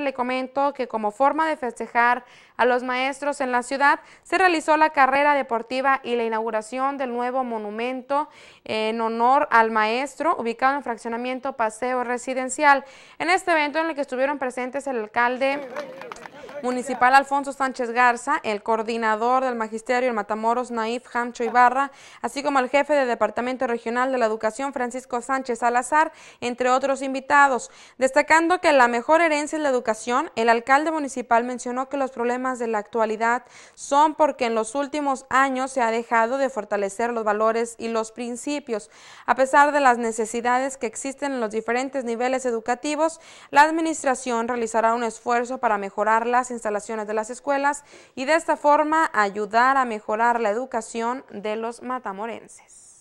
le comento que como forma de festejar a los maestros en la ciudad, se realizó la carrera deportiva y la inauguración del nuevo monumento en honor al maestro ubicado en fraccionamiento Paseo Residencial. En este evento en el que estuvieron presentes el alcalde municipal Alfonso Sánchez Garza, el coordinador del magisterio en Matamoros Naif Hamcho Ibarra, así como el jefe de Departamento Regional de la Educación Francisco Sánchez Salazar, entre otros invitados. Destacando que la mejor herencia es la educación, el alcalde municipal mencionó que los problemas de la actualidad son porque en los últimos años se ha dejado de fortalecer los valores y los principios. A pesar de las necesidades que existen en los diferentes niveles educativos, la administración realizará un esfuerzo para mejorarlas instalaciones de las escuelas y de esta forma ayudar a mejorar la educación de los matamorenses.